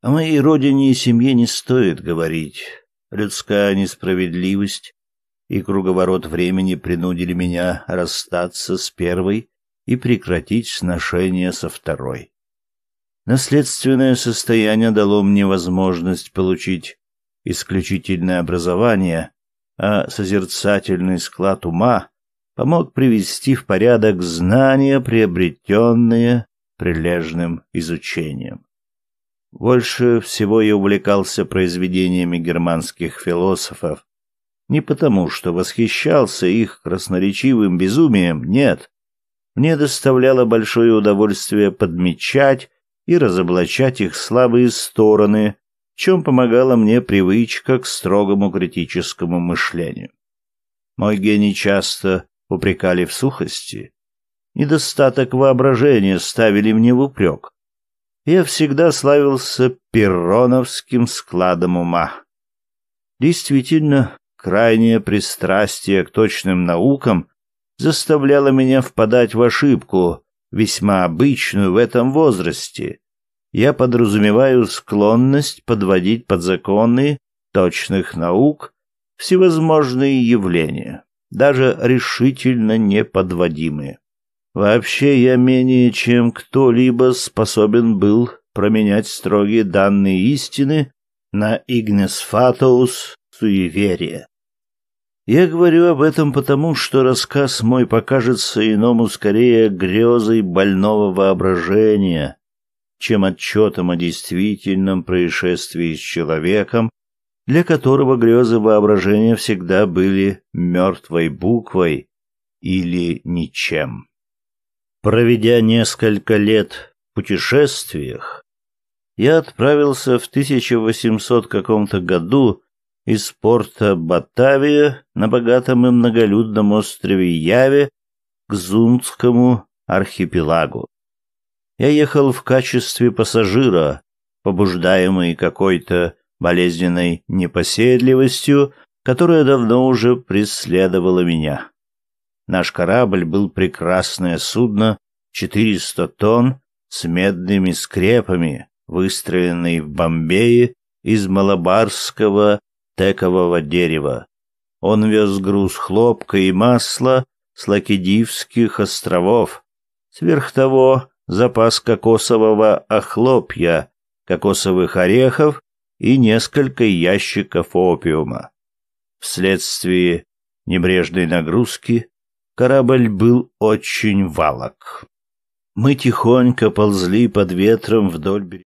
О моей родине и семье не стоит говорить. Людская несправедливость и круговорот времени принудили меня расстаться с первой и прекратить сношение со второй. Наследственное состояние дало мне возможность получить исключительное образование, а созерцательный склад ума помог привести в порядок знания, приобретенные прилежным изучением. Больше всего я увлекался произведениями германских философов. Не потому, что восхищался их красноречивым безумием, нет. Мне доставляло большое удовольствие подмечать и разоблачать их слабые стороны, чем помогала мне привычка к строгому критическому мышлению. Мой гений часто упрекали в сухости. Недостаток воображения ставили мне в упрек я всегда славился перроновским складом ума. Действительно, крайнее пристрастие к точным наукам заставляло меня впадать в ошибку, весьма обычную в этом возрасте. Я подразумеваю склонность подводить под законы точных наук всевозможные явления, даже решительно неподводимые. Вообще я менее чем кто-либо способен был променять строгие данные истины на Игнес Фатоус суеверие. Я говорю об этом потому, что рассказ мой покажется иному скорее грезой больного воображения, чем отчетом о действительном происшествии с человеком, для которого грезы воображения всегда были мертвой буквой или ничем. Проведя несколько лет в путешествиях, я отправился в 1800 каком-то году из порта Батавия на богатом и многолюдном острове Яве к Зунскому архипелагу. Я ехал в качестве пассажира, побуждаемый какой-то болезненной непоседливостью, которая давно уже преследовала меня. Наш корабль был прекрасное судно, 400 тонн, с медными скрепами, выстроенный в Бомбее из малабарского текового дерева. Он вез груз хлопка и масла с Лакедивских островов. Сверх того, запас кокосового охлопья, кокосовых орехов и несколько ящиков опиума. Вследствие небрежной нагрузки Корабль был очень валок. Мы тихонько ползли под ветром вдоль берега.